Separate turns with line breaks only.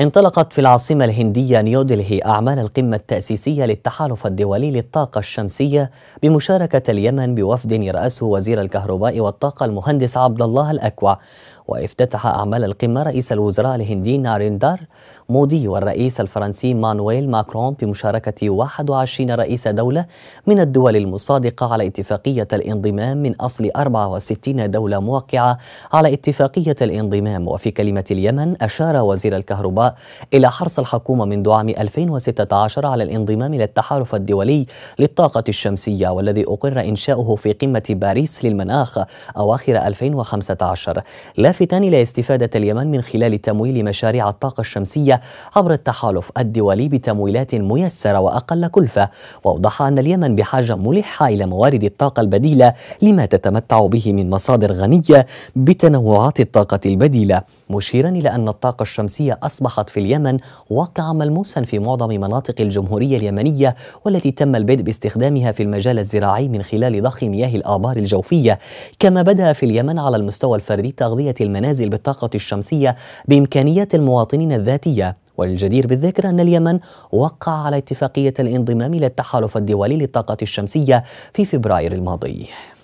انطلقت في العاصمة الهندية نيودلهي أعمال القمة التأسيسية للتحالف الدولي للطاقة الشمسية بمشاركة اليمن بوفد يرأسه وزير الكهرباء والطاقة المهندس عبد الله الأكوع وافتتح أعمال القمة رئيس الوزراء الهندي ناريندار مودي والرئيس الفرنسي مانويل ماكرون بمشاركة 21 رئيس دولة من الدول المصادقة على اتفاقية الانضمام من أصل 64 دولة موقعة على اتفاقية الانضمام وفي كلمة اليمن أشار وزير الكهرباء إلى حرص الحكومة منذ عام 2016 على الانضمام إلى التحالف الدولي للطاقة الشمسية والذي أقر إنشاؤه في قمة باريس للمناخ أواخر 2015 لافتا إلى استفادة اليمن من خلال تمويل مشاريع الطاقة الشمسية عبر التحالف الدولي بتمويلات ميسرة وأقل كلفة وأوضح أن اليمن بحاجة ملحة إلى موارد الطاقة البديلة لما تتمتع به من مصادر غنية بتنوعات الطاقة البديلة مشيرا إلى أن الطاقة الشمسية أصبحت الخطف في اليمن وقع ملموسا في معظم مناطق الجمهورية اليمنية والتي تم البدء باستخدامها في المجال الزراعي من خلال ضخ مياه الآبار الجوفية كما بدأ في اليمن على المستوى الفردي تغذية المنازل بالطاقة الشمسية بإمكانيات المواطنين الذاتية والجدير بالذكر أن اليمن وقع على اتفاقية الانضمام إلى التحالف الدولي للطاقة الشمسية في فبراير الماضي